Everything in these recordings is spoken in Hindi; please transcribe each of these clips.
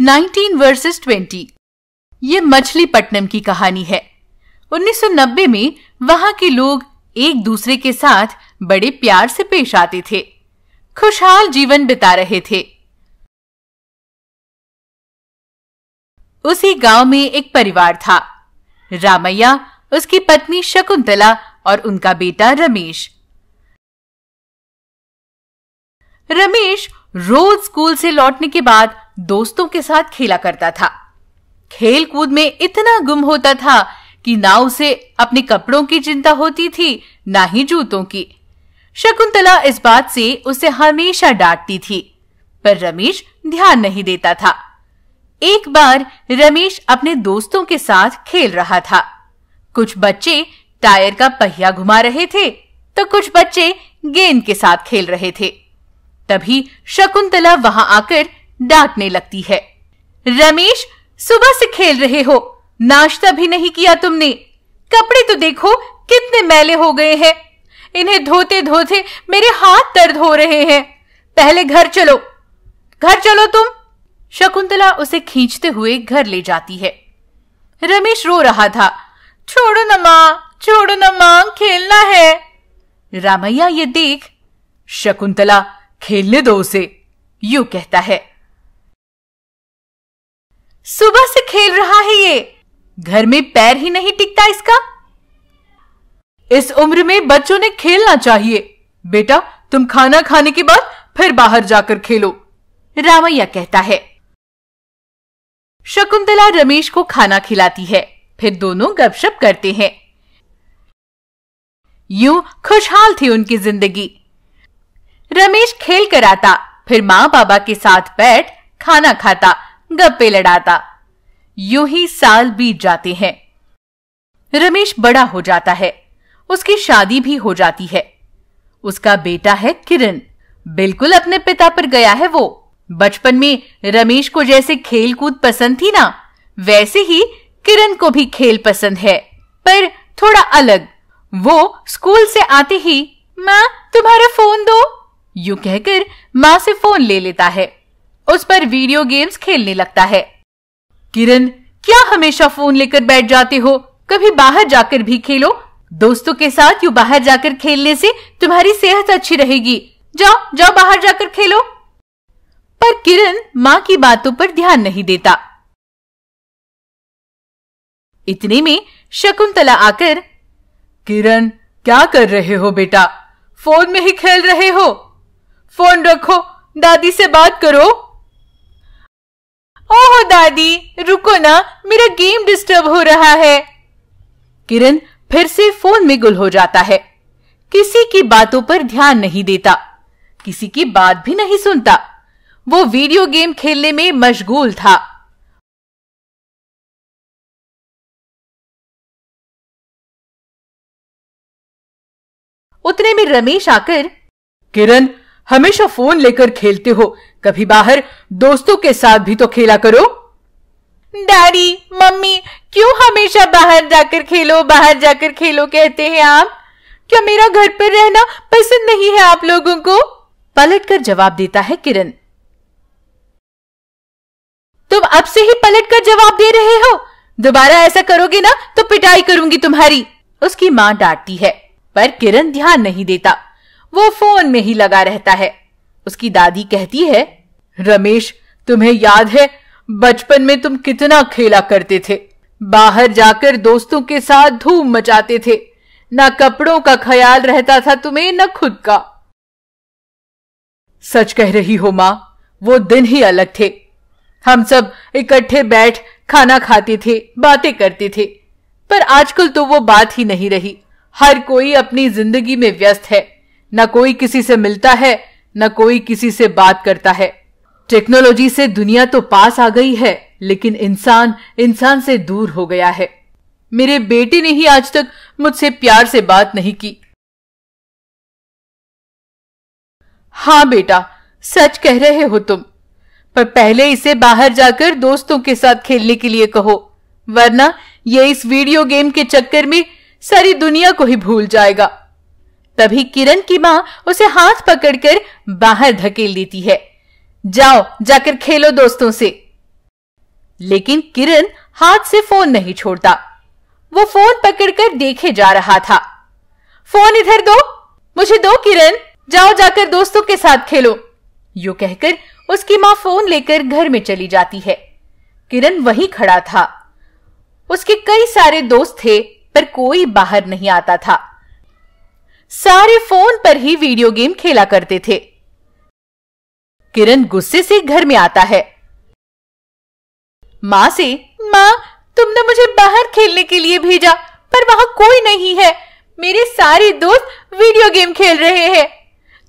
19 वर्सेस 20 ये पट्टनम की कहानी है 1990 में वहां के लोग एक दूसरे के साथ बड़े प्यार से पेश आते थे खुशहाल जीवन बिता रहे थे उसी गांव में एक परिवार था रामैया उसकी पत्नी शकुंतला और उनका बेटा रमेश रमेश रोज स्कूल से लौटने के बाद दोस्तों के साथ खेला करता था खेल कूद में इतना गुम होता था कि ना उसे अपने कपड़ों की चिंता होती थी ना ही जूतों की शकुंतला इस बात से उसे हमेशा डांटती थी पर रमेश ध्यान नहीं देता था एक बार रमेश अपने दोस्तों के साथ खेल रहा था कुछ बच्चे टायर का पहिया घुमा रहे थे तो कुछ बच्चे गेंद के साथ खेल रहे थे तभी शकुंतला वहां आकर डांटने लगती है रमेश सुबह से खेल रहे हो नाश्ता भी नहीं किया तुमने कपड़े तो देखो कितने मैले हो गए हैं इन्हें धोते धोते मेरे हाथ दर्द हो रहे हैं पहले घर चलो घर चलो तुम शकुंतला उसे खींचते हुए घर ले जाती है रमेश रो रहा था छोड़ो न मां छोड़ो न मां खेलना है रामैया ये देख शकुंतला खेलने दो उसे यू कहता है सुबह से खेल रहा है ये घर में पैर ही नहीं टिकता इसका इस उम्र में बच्चों ने खेलना चाहिए बेटा तुम खाना खाने के बाद फिर बाहर जाकर खेलो रामैया कहता है शकुंतला रमेश को खाना खिलाती है फिर दोनों गपशप करते हैं यूं खुशहाल थी उनकी जिंदगी रमेश खेल कर आता फिर माँ बाबा के साथ बैठ खाना खाता गप्पे लड़ाता यूं ही साल बीत जाते हैं रमेश बड़ा हो जाता है उसकी शादी भी हो जाती है उसका बेटा है किरण बिल्कुल अपने पिता पर गया है वो बचपन में रमेश को जैसे खेल कूद पसंद थी ना वैसे ही किरण को भी खेल पसंद है पर थोड़ा अलग वो स्कूल से आते ही माँ तुम्हारा फोन दो यू कहकर माँ से फोन ले लेता है उस पर वीडियो गेम्स खेलने लगता है किरण क्या हमेशा फोन लेकर बैठ जाते हो कभी बाहर जाकर भी खेलो दोस्तों के साथ यू बाहर जाकर खेलने से तुम्हारी सेहत अच्छी रहेगी जाओ जाओ बाहर जाकर खेलो पर किरण माँ की बातों पर ध्यान नहीं देता इतने में शकुंतला आकर किरण क्या कर रहे हो बेटा फोन में ही खेल रहे हो फोन रखो दादी से बात करो ओहो दादी रुको ना मेरा गेम डिस्टर्ब हो रहा है किरण फिर से फोन में गुल हो जाता है किसी की बातों पर ध्यान नहीं देता किसी की बात भी नहीं सुनता वो वीडियो गेम खेलने में मशगूल था उतने में रमेश आकर किरण हमेशा फोन लेकर खेलते हो कभी बाहर दोस्तों के साथ भी तो खेला करो डैडी मम्मी क्यों हमेशा बाहर जाकर खेलो बाहर जाकर खेलो कहते हैं आप क्या मेरा घर पर रहना पसंद नहीं है आप लोगों को पलट कर जवाब देता है किरण तुम अब से ही पलट कर जवाब दे रहे हो दोबारा ऐसा करोगे ना तो पिटाई करूंगी तुम्हारी उसकी माँ डांटती है पर किरण ध्यान नहीं देता वो फोन में ही लगा रहता है उसकी दादी कहती है रमेश तुम्हें याद है बचपन में तुम कितना खेला करते थे बाहर जाकर दोस्तों के साथ धूम मचाते थे ना कपड़ों का ख्याल रहता था तुम्हें न खुद का सच कह रही हो माँ वो दिन ही अलग थे हम सब इकट्ठे बैठ खाना खाते थे बातें करते थे पर आजकल तो वो बात ही नहीं रही हर कोई अपनी जिंदगी में व्यस्त है न कोई किसी से मिलता है न कोई किसी से बात करता है टेक्नोलॉजी से दुनिया तो पास आ गई है लेकिन इंसान इंसान से दूर हो गया है मेरे बेटे ने ही आज तक मुझसे प्यार से बात नहीं की हाँ बेटा सच कह रहे हो तुम पर पहले इसे बाहर जाकर दोस्तों के साथ खेलने के लिए कहो वरना ये इस वीडियो गेम के चक्कर में सारी दुनिया को ही भूल जाएगा तभी किरण की माँ उसे हाथ पकड़कर बाहर धकेल देती है जाओ जाकर खेलो दोस्तों से लेकिन किरण हाथ से फोन नहीं छोड़ता वो फोन पकड़कर देखे जा रहा था फोन इधर दो मुझे दो किरण जाओ जाकर दोस्तों के साथ खेलो यू कहकर उसकी माँ फोन लेकर घर में चली जाती है किरण वहीं खड़ा था उसके कई सारे दोस्त थे पर कोई बाहर नहीं आता था सारे फोन पर ही वीडियो गेम खेला करते थे किरण गुस्से से घर में आता है माँ से माँ तुमने मुझे बाहर खेलने के लिए भेजा पर वहां कोई नहीं है मेरे सारे दोस्त वीडियो गेम खेल रहे हैं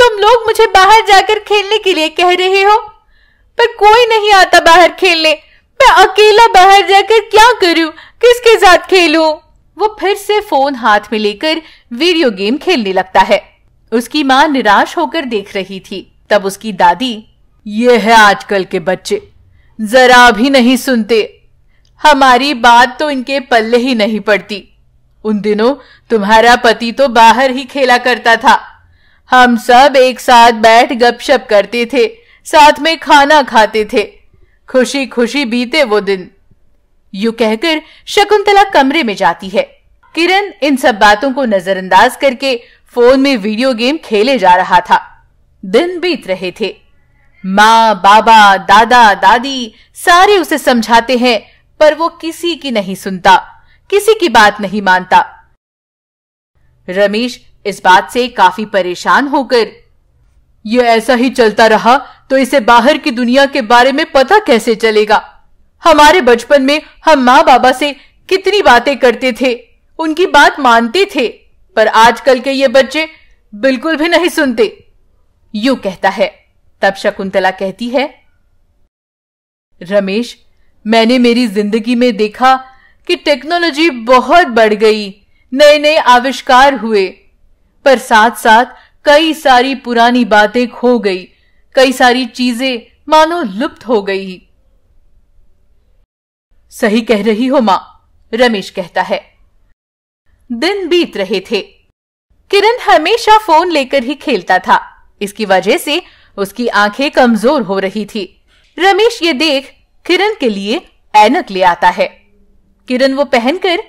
तुम लोग मुझे बाहर जाकर खेलने के लिए कह रहे हो पर कोई नहीं आता बाहर खेलने मैं अकेला बाहर जाकर क्या करूं किसके साथ खेलूं वो फिर से फोन हाथ में लेकर वीडियो गेम खेलने लगता है उसकी माँ निराश होकर देख रही थी तब उसकी दादी ये है आजकल के बच्चे जरा भी नहीं सुनते हमारी बात तो इनके पल्ले ही नहीं पड़ती उन दिनों तुम्हारा पति तो बाहर ही खेला करता था हम सब एक साथ बैठ गपशप करते थे साथ में खाना खाते थे खुशी खुशी बीते वो दिन यू कहकर शकुंतला कमरे में जाती है किरण इन सब बातों को नजरअंदाज करके फोन में वीडियो गेम खेले जा रहा था दिन बीत रहे थे माँ बाबा दादा दादी सारे उसे समझाते हैं पर वो किसी की नहीं सुनता किसी की बात नहीं मानता रमेश इस बात से काफी परेशान होकर यह ऐसा ही चलता रहा तो इसे बाहर की दुनिया के बारे में पता कैसे चलेगा हमारे बचपन में हम माँ बाबा से कितनी बातें करते थे उनकी बात मानते थे पर आजकल के ये बच्चे बिल्कुल भी नहीं सुनते यू कहता है तब शकुंतला कहती है रमेश मैंने मेरी जिंदगी में देखा कि टेक्नोलॉजी बहुत बढ़ गई नए नए आविष्कार हुए पर साथ साथ कई सारी पुरानी बातें खो गई कई सारी चीजें मानो लुप्त हो गई सही कह रही हो मां रमेश कहता है दिन बीत रहे थे किरण हमेशा फोन लेकर ही खेलता था इसकी वजह से उसकी आंखें कमजोर हो रही थी रमेश ये देख किरण के लिए ऐनक ले आता है किरण वो पहनकर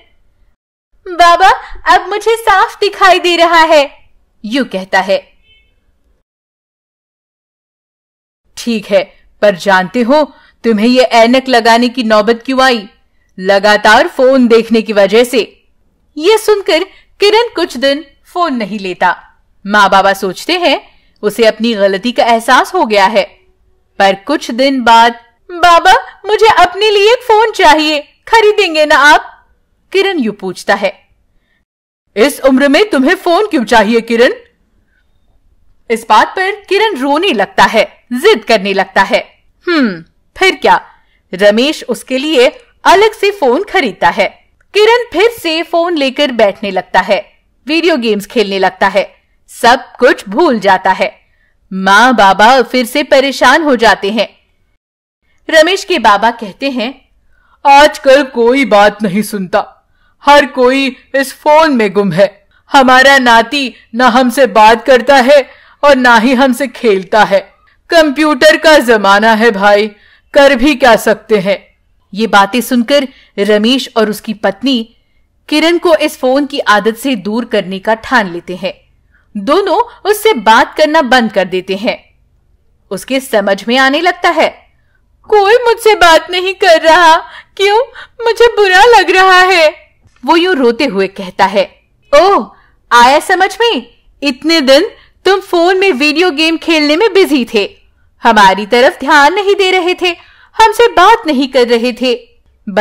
बाबा अब मुझे साफ दिखाई दे रहा है यू कहता है ठीक है पर जानते हो तुम्हें ये ऐनक लगाने की नौबत क्यों आई लगातार फोन देखने की वजह से यह सुनकर किरण कुछ दिन फोन नहीं लेता माँ बाबा सोचते हैं उसे अपनी गलती का एहसास हो गया है पर कुछ दिन बाद बाबा मुझे अपने लिए एक फोन चाहिए खरीदेंगे ना आप किरण यू पूछता है इस उम्र में तुम्हें फोन क्यों चाहिए किरण इस बात पर किरण रोने लगता है जिद करने लगता है हम्म फिर क्या रमेश उसके लिए अलग से फोन खरीदता है किरण फिर से फोन लेकर बैठने लगता है वीडियो गेम्स खेलने लगता है सब कुछ भूल जाता है माँ बाबा फिर से परेशान हो जाते हैं रमेश के बाबा कहते हैं आजकल कोई बात नहीं सुनता हर कोई इस फोन में गुम है हमारा नाती ना हमसे बात करता है और ना ही हमसे खेलता है कंप्यूटर का जमाना है भाई कर भी क्या सकते हैं ये बातें सुनकर रमेश और उसकी पत्नी किरण को इस फोन की आदत से दूर करने का ठान लेते हैं दोनों उससे बात करना बंद कर देते हैं उसके समझ में आने लगता है कोई मुझसे बात नहीं कर रहा क्यों मुझे बुरा लग रहा है वो यूं रोते हुए कहता है ओह आया समझ में इतने दिन तुम फोन में वीडियो गेम खेलने में बिजी थे हमारी तरफ ध्यान नहीं दे रहे थे हमसे बात नहीं कर रहे थे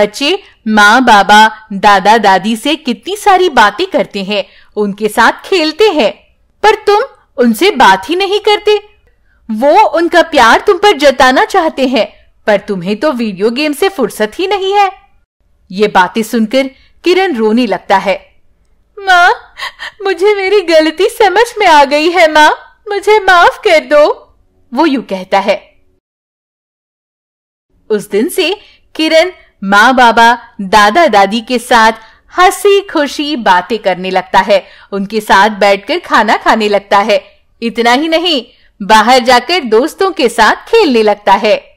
बच्चे माँ बाबा दादा दादी से कितनी सारी बातें करते हैं उनके साथ खेलते हैं पर तुम उनसे बात ही नहीं करते वो उनका प्यार तुम पर जताना चाहते हैं पर तुम्हें तो वीडियो गेम से फुर्सत ही नहीं है ये बातें सुनकर किरण रोने लगता है माँ मुझे मेरी गलती समझ में आ गई है माँ मुझे माफ कर दो वो यू कहता है उस दिन से किरण माँ बाबा दादा दादी के साथ हंसी खुशी बातें करने लगता है उनके साथ बैठकर खाना खाने लगता है इतना ही नहीं बाहर जाकर दोस्तों के साथ खेलने लगता है